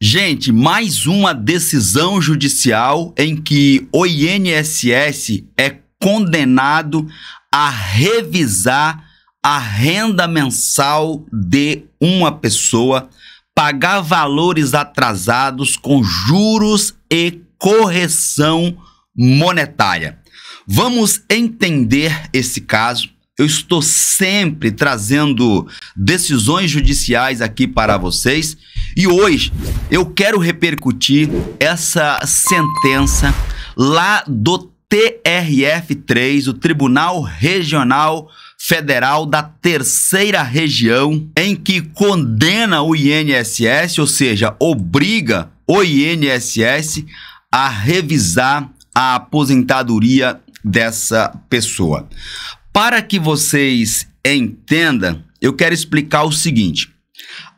Gente, mais uma decisão judicial em que o INSS é condenado a revisar a renda mensal de uma pessoa, pagar valores atrasados com juros e correção monetária. Vamos entender esse caso eu estou sempre trazendo decisões judiciais aqui para vocês e hoje eu quero repercutir essa sentença lá do TRF3, o Tribunal Regional Federal da Terceira Região, em que condena o INSS, ou seja, obriga o INSS a revisar a aposentadoria dessa pessoa. Para que vocês entendam, eu quero explicar o seguinte.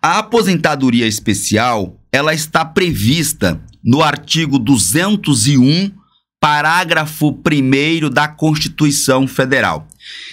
A aposentadoria especial, ela está prevista no artigo 201, parágrafo 1 da Constituição Federal.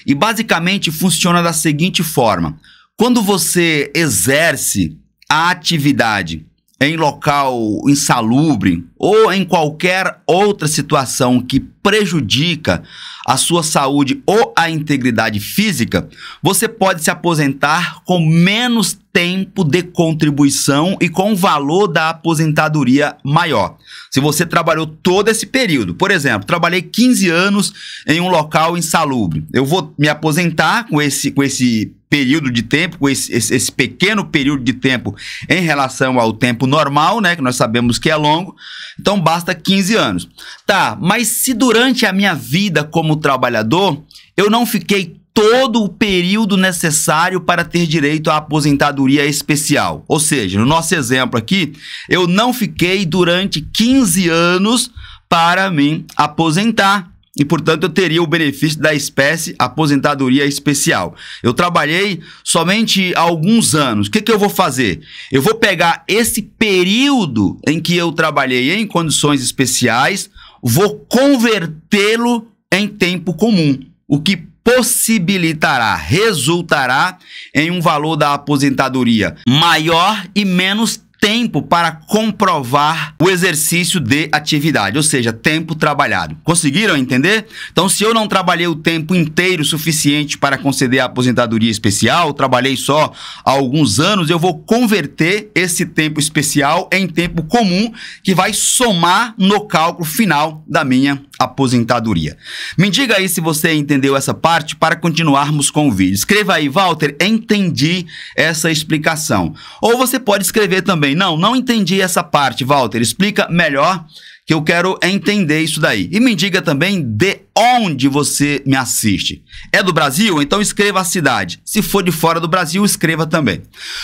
E basicamente funciona da seguinte forma: quando você exerce a atividade em local insalubre ou em qualquer outra situação que prejudica a sua saúde ou a integridade física, você pode se aposentar com menos tempo de contribuição e com o valor da aposentadoria maior. Se você trabalhou todo esse período, por exemplo, trabalhei 15 anos em um local insalubre, eu vou me aposentar com esse, com esse período de tempo, com esse, esse, esse pequeno período de tempo em relação ao tempo normal, né, que nós sabemos que é longo, então basta 15 anos. Tá, mas se durante durante a minha vida como trabalhador, eu não fiquei todo o período necessário para ter direito à aposentadoria especial. Ou seja, no nosso exemplo aqui, eu não fiquei durante 15 anos para me aposentar e, portanto, eu teria o benefício da espécie aposentadoria especial. Eu trabalhei somente alguns anos. O que, que eu vou fazer? Eu vou pegar esse período em que eu trabalhei em condições especiais vou convertê-lo em tempo comum, o que possibilitará, resultará em um valor da aposentadoria maior e menos tempo para comprovar o exercício de atividade, ou seja, tempo trabalhado. Conseguiram entender? Então, se eu não trabalhei o tempo inteiro suficiente para conceder a aposentadoria especial, trabalhei só há alguns anos, eu vou converter esse tempo especial em tempo comum que vai somar no cálculo final da minha aposentadoria. Me diga aí se você entendeu essa parte para continuarmos com o vídeo. Escreva aí, Walter, entendi essa explicação. Ou você pode escrever também, não, não entendi essa parte, Walter, explica melhor que eu quero entender isso daí. E me diga também de onde você me assiste. É do Brasil? Então escreva a cidade. Se for de fora do Brasil, escreva também.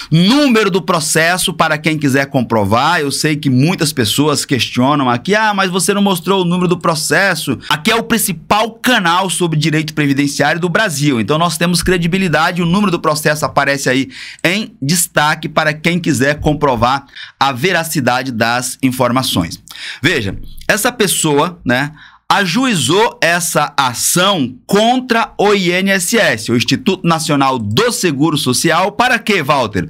Número do processo para quem quiser comprovar. Eu sei que muitas pessoas questionam aqui: "Ah, mas você não mostrou o número do processo". Aqui é o principal canal sobre direito previdenciário do Brasil. Então nós temos credibilidade, o número do processo aparece aí em destaque para quem quiser comprovar a veracidade das informações. Veja, essa pessoa, né? ajuizou essa ação contra o INSS, o Instituto Nacional do Seguro Social, para quê, Walter?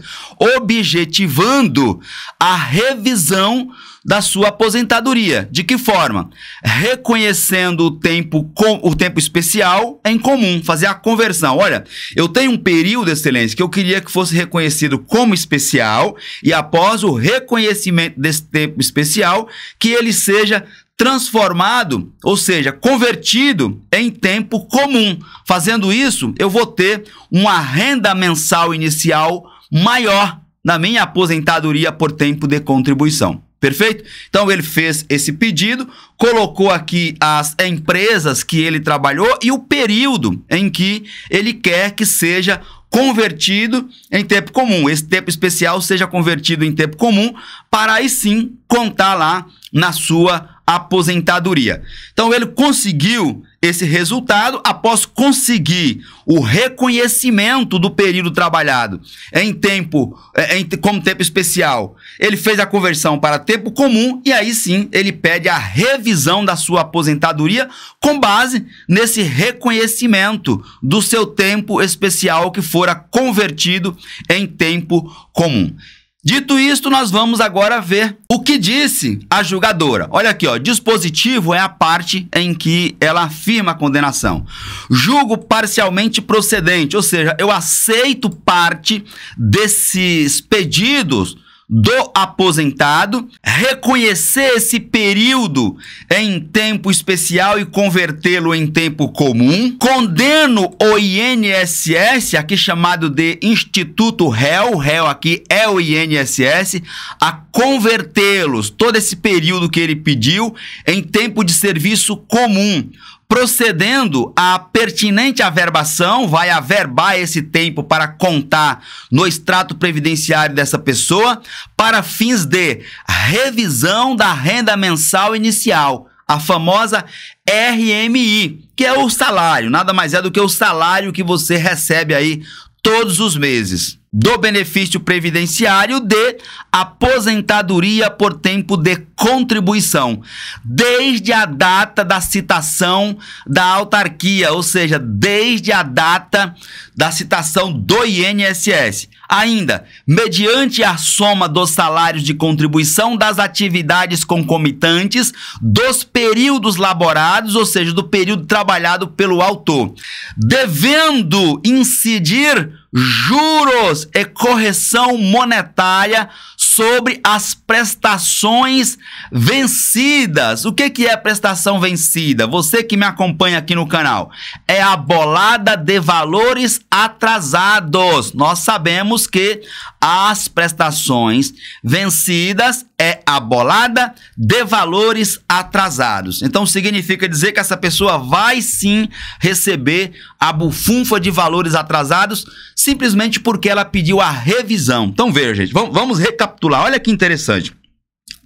Objetivando a revisão da sua aposentadoria. De que forma? Reconhecendo o tempo com o tempo especial em comum, fazer a conversão. Olha, eu tenho um período excelência que eu queria que fosse reconhecido como especial e após o reconhecimento desse tempo especial que ele seja transformado, ou seja, convertido em tempo comum. Fazendo isso, eu vou ter uma renda mensal inicial maior na minha aposentadoria por tempo de contribuição. Perfeito? Então ele fez esse pedido, colocou aqui as empresas que ele trabalhou e o período em que ele quer que seja convertido em tempo comum. Esse tempo especial seja convertido em tempo comum para aí sim contar lá na sua aposentadoria. Então ele conseguiu esse resultado após conseguir o reconhecimento do período trabalhado em tempo, é, em, como tempo especial. Ele fez a conversão para tempo comum e aí sim ele pede a revisão da sua aposentadoria com base nesse reconhecimento do seu tempo especial que fora convertido em tempo comum. Dito isto, nós vamos agora ver o que disse a julgadora. Olha aqui, ó, dispositivo é a parte em que ela afirma a condenação. Julgo parcialmente procedente, ou seja, eu aceito parte desses pedidos do aposentado, reconhecer esse período em tempo especial e convertê-lo em tempo comum. Condeno o INSS, aqui chamado de Instituto Réu, réu aqui é o INSS, a convertê-los todo esse período que ele pediu em tempo de serviço comum procedendo à pertinente averbação, vai averbar esse tempo para contar no extrato previdenciário dessa pessoa para fins de revisão da renda mensal inicial, a famosa RMI, que é o salário, nada mais é do que o salário que você recebe aí todos os meses do benefício previdenciário de aposentadoria por tempo de contribuição, desde a data da citação da autarquia, ou seja, desde a data da citação do INSS. Ainda, mediante a soma dos salários de contribuição das atividades concomitantes dos períodos laborados, ou seja, do período trabalhado pelo autor, devendo incidir juros e correção monetária sobre as prestações vencidas. O que, que é prestação vencida? Você que me acompanha aqui no canal, é a bolada de valores atrasados. Nós sabemos que as prestações vencidas é a bolada de valores atrasados. Então significa dizer que essa pessoa vai sim receber a bufunfa de valores atrasados simplesmente porque ela pediu a revisão. Então veja, gente, vamos, vamos recapitular. Olha que interessante.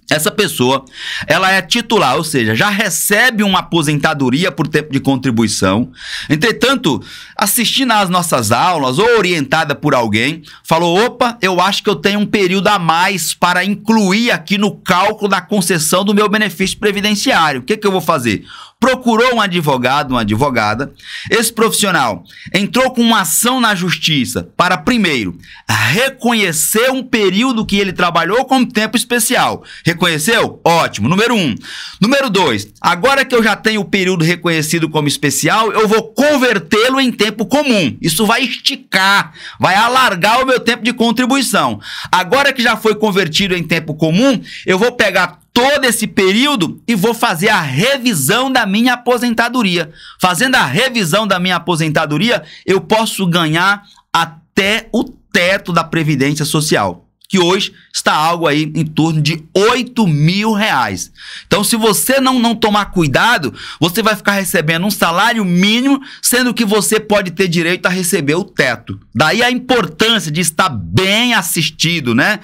Essa pessoa, ela é titular, ou seja, já recebe uma aposentadoria por tempo de contribuição. Entretanto, assistindo às nossas aulas ou orientada por alguém, falou: opa, eu acho que eu tenho um período a mais para incluir aqui no cálculo da concessão do meu benefício previdenciário. O que, que eu vou fazer? procurou um advogado, uma advogada. Esse profissional entrou com uma ação na justiça para, primeiro, reconhecer um período que ele trabalhou como tempo especial. Reconheceu? Ótimo. Número um. Número dois, agora que eu já tenho o período reconhecido como especial, eu vou convertê-lo em tempo comum. Isso vai esticar, vai alargar o meu tempo de contribuição. Agora que já foi convertido em tempo comum, eu vou pegar todo esse período e vou fazer a revisão da minha aposentadoria. Fazendo a revisão da minha aposentadoria, eu posso ganhar até o teto da Previdência Social que hoje está algo aí em torno de 8 mil reais. Então, se você não, não tomar cuidado, você vai ficar recebendo um salário mínimo, sendo que você pode ter direito a receber o teto. Daí a importância de estar bem assistido, né?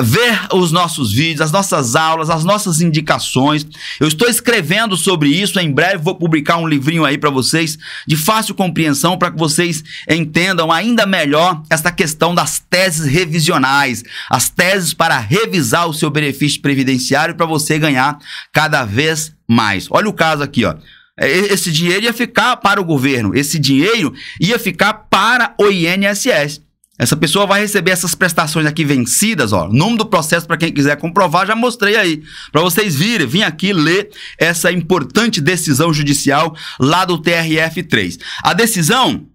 Ver os nossos vídeos, as nossas aulas, as nossas indicações. Eu estou escrevendo sobre isso, em breve vou publicar um livrinho aí para vocês de fácil compreensão para que vocês entendam ainda melhor essa questão das teses revisionais as teses para revisar o seu benefício previdenciário para você ganhar cada vez mais. Olha o caso aqui, ó. É, esse dinheiro ia ficar para o governo, esse dinheiro ia ficar para o INSS. Essa pessoa vai receber essas prestações aqui vencidas, ó. Nome do processo para quem quiser comprovar, já mostrei aí. Para vocês virem, vim aqui ler essa importante decisão judicial lá do TRF3. A decisão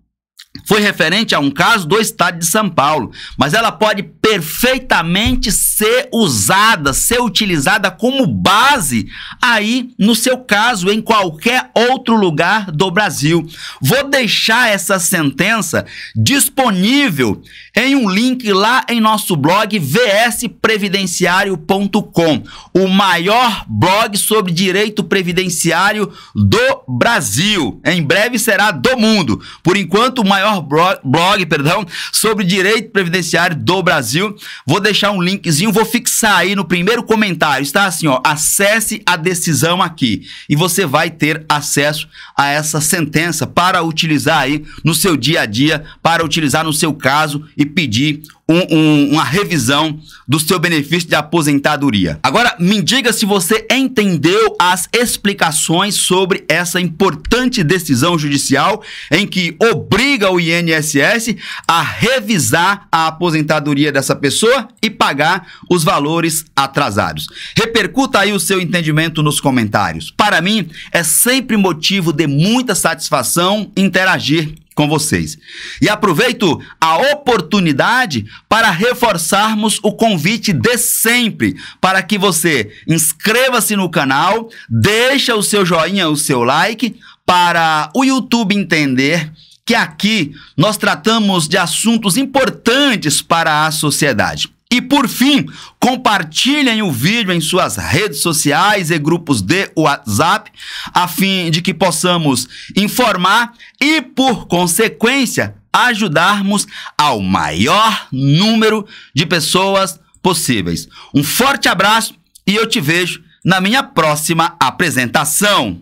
foi referente a um caso do estado de São Paulo, mas ela pode perfeitamente ser usada, ser utilizada como base aí no seu caso em qualquer outro lugar do Brasil. Vou deixar essa sentença disponível em um link lá em nosso blog vsprevidenciario.com, o maior blog sobre direito previdenciário do Brasil. Em breve será do mundo. Por enquanto, o maior maior blog, blog perdão, sobre direito previdenciário do Brasil. Vou deixar um linkzinho, vou fixar aí no primeiro comentário. Está assim, ó, acesse a decisão aqui e você vai ter acesso a essa sentença para utilizar aí no seu dia a dia, para utilizar no seu caso e pedir um, um, uma revisão do seu benefício de aposentadoria. Agora, me diga se você entendeu as explicações sobre essa importante decisão judicial em que obriga o INSS a revisar a aposentadoria dessa pessoa e pagar os valores atrasados. Repercuta aí o seu entendimento nos comentários. Para mim, é sempre motivo de muita satisfação interagir com vocês. E aproveito a oportunidade para reforçarmos o convite de sempre para que você inscreva-se no canal, deixa o seu joinha, o seu like para o YouTube entender que aqui nós tratamos de assuntos importantes para a sociedade. E por fim, compartilhem o vídeo em suas redes sociais e grupos de WhatsApp, a fim de que possamos informar e, por consequência, ajudarmos ao maior número de pessoas possíveis. Um forte abraço e eu te vejo na minha próxima apresentação.